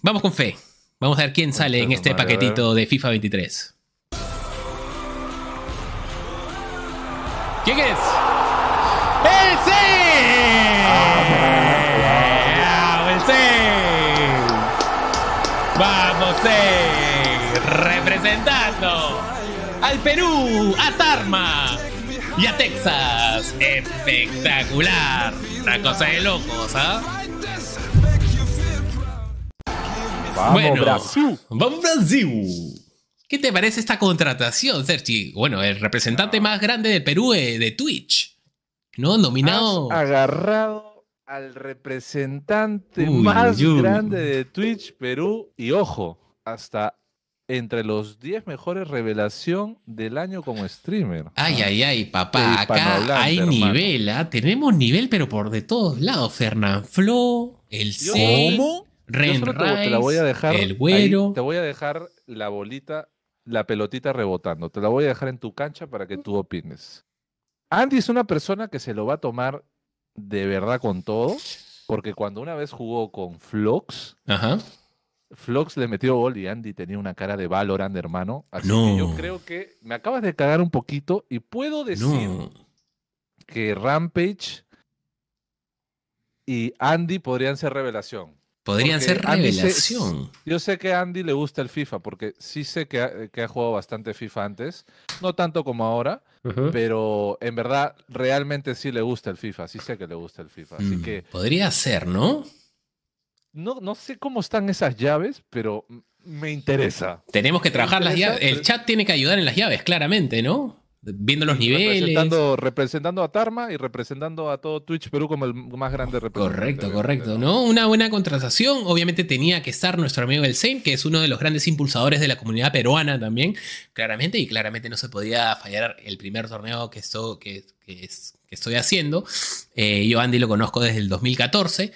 Vamos con fe. Vamos a ver quién sale en este paquetito de FIFA 23. ¿Quién es? ¡El C! ¡El C! ¡Vamos, C! Representando al Perú, a Tarma y a Texas. ¡Espectacular! Una cosa de locos, ¿ah? Vamos, bueno, Brasil. Vamos, Brasil. ¿Qué te parece esta contratación, Sergi? Bueno, el representante más grande de Perú eh, de Twitch. ¿No? Nominado. agarrado al representante más grande de Twitch Perú. Y ojo, hasta entre los 10 mejores revelación del año como streamer. Ay, ah. ay, ay, papá, acá hay nivel, ¿ah? tenemos nivel, pero por de todos lados. Flo, el C. ¿Cómo? te, la voy a dejar. El te voy a dejar la bolita, la pelotita rebotando. Te la voy a dejar en tu cancha para que tú opines. Andy es una persona que se lo va a tomar de verdad con todo, porque cuando una vez jugó con Flox, Ajá. Flox le metió gol y Andy tenía una cara de Valorant, hermano. Así que yo creo que me acabas de cagar un poquito y puedo decir que Rampage y Andy podrían ser revelación. Podrían ser revelación. yo sé que a Andy le gusta el FIFA, porque sí sé que ha, jugado bastante FIFA antes, no tanto como ahora, pero en verdad realmente sí le gusta el FIFA, sí sé que le gusta el FIFA. Mm, que, podría ser, ¿no? ¿no? No sé cómo están esas llaves, pero me interesa. Tenemos que trabajar las llaves. El chat tiene que ayudar en las llaves, claramente, ¿no? viendo los niveles. Representando, representando, a Tarma y representando a todo Twitch Perú como el más grande representante. Correcto, correcto. ¿no? Una buena contratación. Obviamente tenía que estar nuestro amigo El Sein, que es uno de los grandes impulsadores de la comunidad peruana también, claramente, y claramente no se podía fallar el primer torneo que, que, estoy haciendo. Eh, yo Andy lo conozco desde el 2014.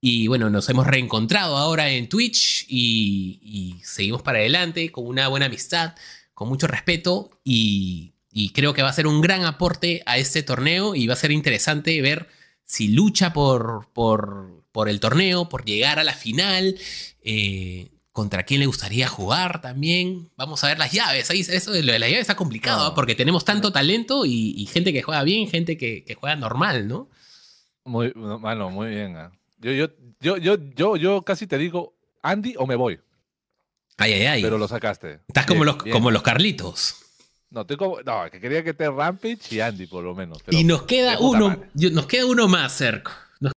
Y bueno, nos hemos reencontrado ahora en Twitch y, y seguimos para adelante con una buena amistad, con mucho respeto y y creo que va a ser un gran aporte a este torneo y va a ser interesante ver si lucha por, por, por el torneo, por llegar a la final, eh, contra quién le gustaría jugar también. Vamos a ver las llaves, ahí eso lo de las llaves está complicado ¿eh? porque tenemos tanto talento y, gente que juega bien, gente que, juega normal, ¿no? Muy, bueno, muy bien. Ah. Yo, yo, yo, yo, yo, casi te digo, Andy o me voy. Ay, ay, ay. Pero lo sacaste. Estás como, los, como los Carlitos. No, no, que quería que esté Rampage y Andy por lo menos. y nos queda uno, nos queda uno más, Cerco.